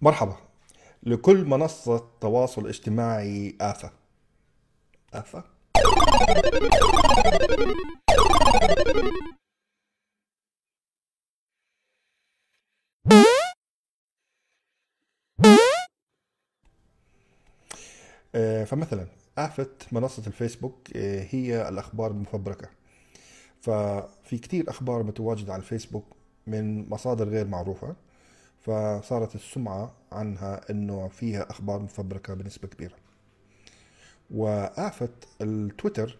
مرحبا لكل منصة تواصل اجتماعي آفة آفة؟ آه، فمثلا آفة منصة الفيسبوك آه، هي الأخبار المفبركة ففي كتير أخبار متواجدة على الفيسبوك من مصادر غير معروفة فصارت السمعة عنها أنه فيها أخبار مفبركة بنسبة كبيرة وآفة التويتر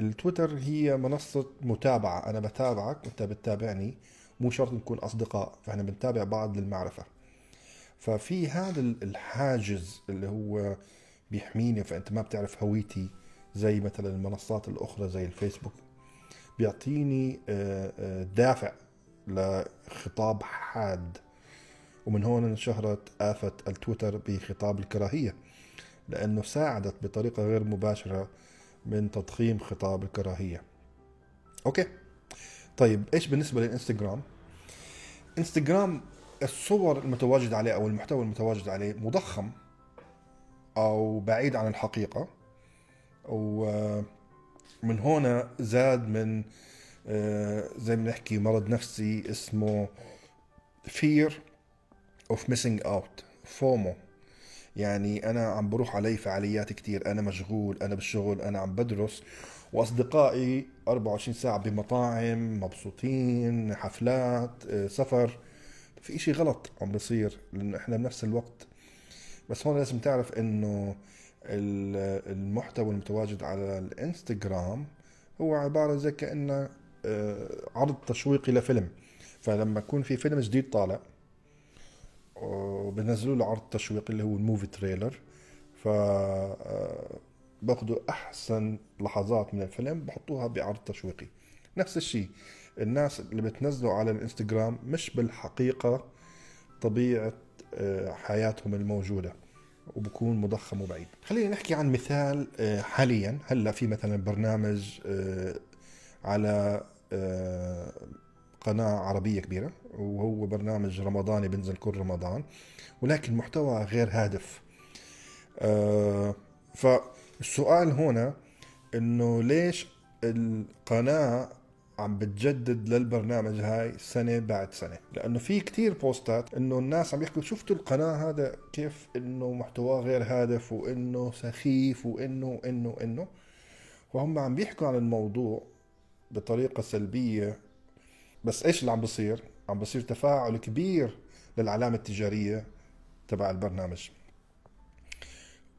التويتر هي منصة متابعة أنا بتابعك وأنت بتتابعني مو شرط نكون أصدقاء فإحنا بنتابع بعض للمعرفة ففي هذا الحاجز اللي هو بيحميني فأنت ما بتعرف هويتي زي مثلا المنصات الأخرى زي الفيسبوك بيعطيني آه، آه، دافع لخطاب حاد ومن هون انشهرت آفة التويتر بخطاب الكراهية لأنه ساعدت بطريقة غير مباشرة من تضخيم خطاب الكراهية أوكي طيب إيش بالنسبة للإنستغرام إنستغرام الصور المتواجد عليه أو المحتوى المتواجد عليه مضخم أو بعيد عن الحقيقة ومن هنا زاد من آه، زي ما نحكي مرض نفسي اسمه فير اوف ميسنج اوت فومو يعني انا عم بروح علي فعاليات كتير انا مشغول انا بالشغل انا عم بدرس واصدقائي 24 ساعه بمطاعم مبسوطين حفلات آه، سفر في اشي غلط عم بصير لانه احنا بنفس الوقت بس هون لازم تعرف انه المحتوى المتواجد على الانستغرام هو عباره زي كانه آه، عرض تشويقي لفيلم فلما يكون في فيلم جديد طالع وبنزلوا له عرض تشويقي اللي هو الموفي تريلر ف آه، باخذوا احسن لحظات من الفيلم بحطوها بعرض تشويقي نفس الشيء الناس اللي بتنزلوا على الانستغرام مش بالحقيقه طبيعه آه، حياتهم الموجوده وبكون مضخم وبعيد خلينا نحكي عن مثال آه، حاليا هلا في مثلا برنامج على قناه عربيه كبيره وهو برنامج رمضاني بنزل كل رمضان ولكن محتوى غير هادف آه فالسؤال هنا انه ليش القناه عم بتجدد للبرنامج هاي سنة بعد سنة لأنه في كتير بوستات إنه الناس عم يحكوا شفتوا القناة هذا كيف إنه محتواه غير هادف وإنه سخيف وإنه وأنه وأنه وهم عم بيحكوا عن الموضوع بطريقة سلبية بس ايش اللي عم بصير؟ عم بصير تفاعل كبير للعلامه التجاريه تبع البرنامج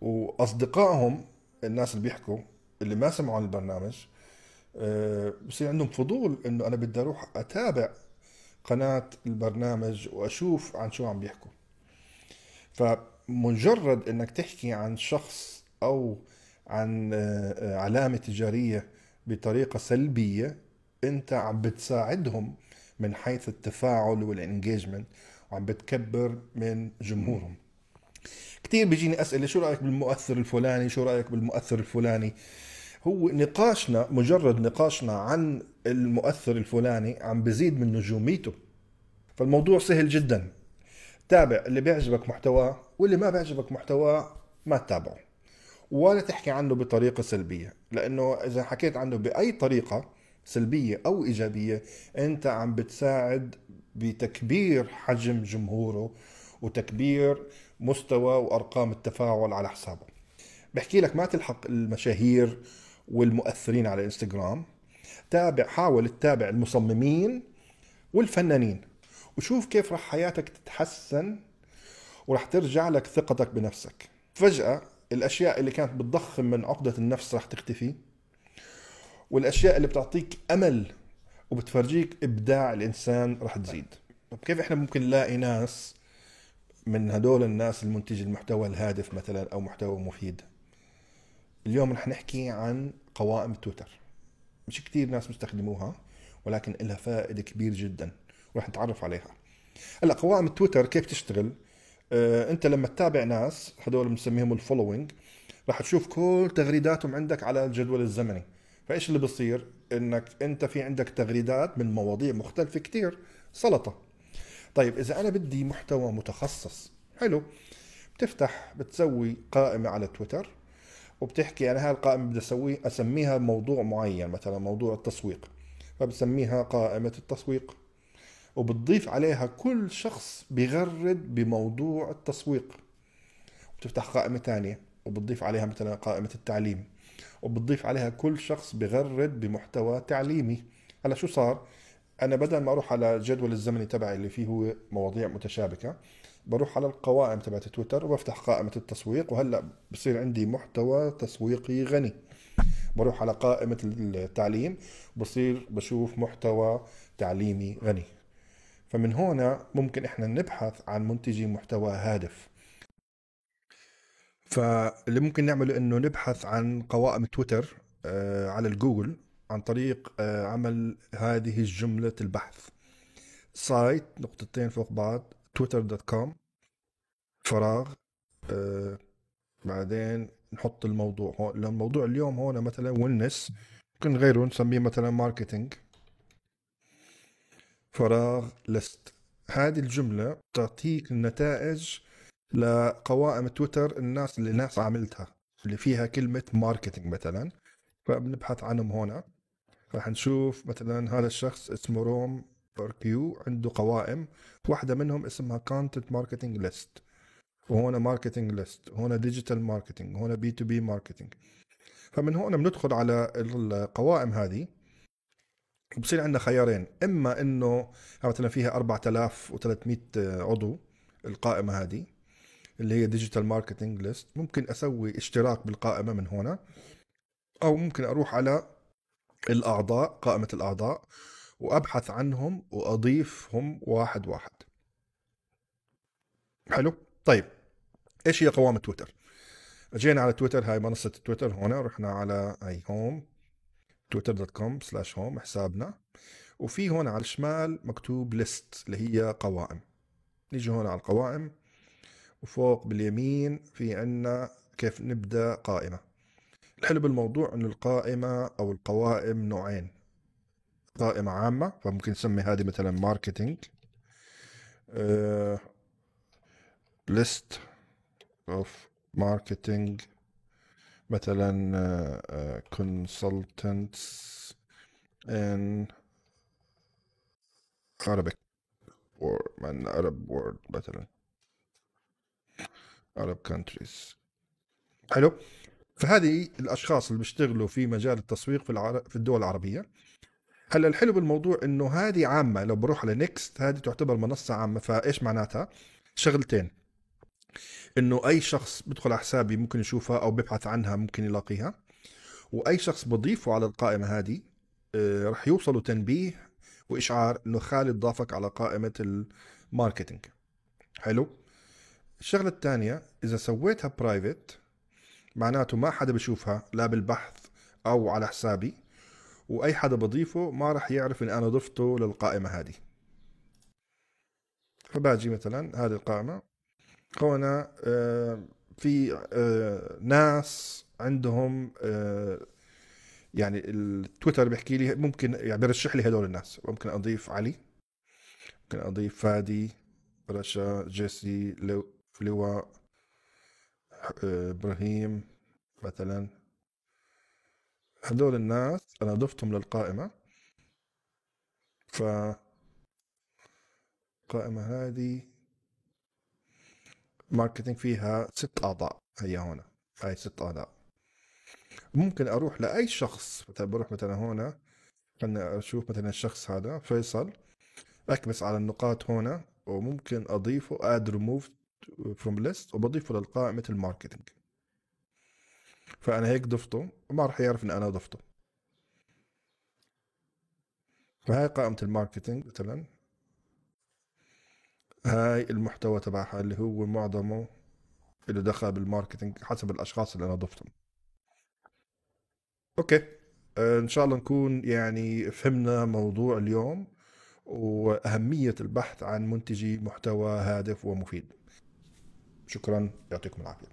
واصدقائهم الناس اللي بيحكوا اللي ما سمعوا عن البرنامج آه، بصير عندهم فضول انه انا بدي اروح اتابع قناه البرنامج واشوف عن شو عم بيحكوا فمجرد انك تحكي عن شخص او عن آه، علامه تجاريه بطريقه سلبيه انت عم بتساعدهم من حيث التفاعل والانجيجمنت وعم بتكبر من جمهورهم كثير بيجيني اسئله شو رايك بالمؤثر الفلاني شو رايك بالمؤثر الفلاني هو نقاشنا مجرد نقاشنا عن المؤثر الفلاني عم بزيد من نجوميته فالموضوع سهل جدا تابع اللي بيعجبك محتواه واللي ما بيعجبك محتواه ما تتابعه ولا تحكي عنه بطريقه سلبيه لانه اذا حكيت عنه باي طريقه سلبية أو إيجابية أنت عم بتساعد بتكبير حجم جمهوره وتكبير مستوى وأرقام التفاعل على حسابه بحكي لك ما تلحق المشاهير والمؤثرين على الانستغرام تابع حاول تتابع المصممين والفنانين وشوف كيف رح حياتك تتحسن ورح ترجع لك ثقتك بنفسك فجأة الأشياء اللي كانت بتضخم من عقدة النفس رح تختفي والاشياء اللي بتعطيك امل وبتفرجيك ابداع الانسان رح تزيد طب كيف احنا ممكن نلاقي ناس من هدول الناس المنتج المحتوى الهادف مثلا او محتوى مفيد اليوم رح نحكي عن قوائم تويتر مش كثير ناس مستخدموها ولكن لها فائده كبير جدا ورح نتعرف عليها هلا قوائم تويتر كيف تشتغل آه انت لما تتابع ناس هدول بنسميهم الفولوينج رح تشوف كل تغريداتهم عندك على الجدول الزمني فايش اللي بصير انك انت في عندك تغريدات من مواضيع مختلفه كثير سلطه طيب اذا انا بدي محتوى متخصص حلو بتفتح بتسوي قائمه على تويتر وبتحكي انا يعني هاي القائمه بدي اسوي اسميها موضوع معين مثلا موضوع التسويق فبسميها قائمه التسويق وبتضيف عليها كل شخص بغرد بموضوع التسويق وبتفتح قائمه ثانيه وبتضيف عليها مثلا قائمه التعليم وبتضيف عليها كل شخص بغرد بمحتوى تعليمي هلا شو صار انا بدل ما اروح على الجدول الزمني تبعي اللي فيه هو مواضيع متشابكه بروح على القوائم تبعت تويتر وبفتح قائمة التسويق وهلا بصير عندي محتوى تسويقي غني بروح على قائمة التعليم بصير بشوف محتوى تعليمي غني فمن هنا ممكن احنا نبحث عن منتجي محتوى هادف فاللي ممكن نعمله انه نبحث عن قوائم تويتر آه، على الجوجل عن طريق آه، عمل هذه جملة البحث سايت نقطتين فوق بعض تويتر دوت كوم فراغ آه، بعدين نحط الموضوع هون موضوع اليوم هون مثلا ونس ممكن نغيره نسميه مثلا ماركتينج فراغ لست هذه الجملة تعطيك النتائج لقوائم تويتر الناس اللي ناس عاملتها اللي فيها كلمه ماركتينج مثلا فبنبحث عنهم هنا راح نشوف مثلا هذا الشخص اسمه روم باركيو عنده قوائم واحده منهم اسمها كونتنت ماركتينج ليست وهنا ماركتينج ليست وهنا ديجيتال ماركتينج وهنا بي تو بي ماركتينج فمن هنا بندخل على القوائم هذه بصير عندنا خيارين اما انه مثلا فيها 4300 عضو القائمه هذه اللي هي ديجيتال ماركتنج ليست ممكن اسوي اشتراك بالقائمه من هنا او ممكن اروح على الاعضاء قائمه الاعضاء وابحث عنهم واضيفهم واحد واحد حلو طيب ايش هي قوامه تويتر جينا على تويتر هاي منصه تويتر هنا رحنا على اي هوم تويتر دوت كوم سلاش هوم حسابنا وفي هون على الشمال مكتوب ليست اللي هي قوائم نيجي هون على القوائم وفوق باليمين في عنا كيف نبدأ قائمة الحلو بالموضوع أن القائمة أو القوائم نوعين قائمة عامة فممكن نسمي هذه مثلا ماركتينج ليست اوف ماركتينج مثلا كونسلتنتس آه، ان آه، Arabic or من مثلا Arab countries حلو فهذه الاشخاص اللي بيشتغلوا في مجال التسويق في العر... في الدول العربيه هلا الحلو بالموضوع انه هذه عامه لو بروح على نيكست هذه تعتبر منصه عامه فايش معناتها شغلتين انه اي شخص بدخل على حسابي ممكن يشوفها او بيبحث عنها ممكن يلاقيها واي شخص بضيفه على القائمه هذه آه، رح يوصلوا تنبيه واشعار انه خالد ضافك على قائمه الماركتينج حلو الشغله الثانيه اذا سويتها برايفت معناته ما حدا بشوفها لا بالبحث او على حسابي واي حدا بضيفه ما راح يعرف ان انا ضفته للقائمه هذه فباجي مثلا هذه القائمه هون آه، في آه، ناس عندهم آه، يعني التويتر بيحكي لي ممكن يعني برشح لي هدول الناس ممكن اضيف علي ممكن اضيف فادي رشا جيسي لو في لواء ابراهيم مثلا هذول الناس انا ضفتهم للقائمه ف القائمه هذه ماركتينج فيها ست اعضاء هي هنا هاي ست اعضاء ممكن اروح لاي شخص مثلا بروح مثلا هنا خلنا اشوف مثلا الشخص هذا فيصل اكبس على النقاط هنا وممكن اضيفه اد ريموف فروم ليست وبضيفه للقائمه الماركتنج فانا هيك ضفته ما راح يعرف ان انا ضفته فهاي قائمه الماركتنج مثلا هاي المحتوى تبعها اللي هو معظمه اللي دخل بالماركتنج حسب الاشخاص اللي انا ضفتهم اوكي آه، ان شاء الله نكون يعني فهمنا موضوع اليوم واهميه البحث عن منتجي محتوى هادف ومفيد شكرا يعطيكم العافيه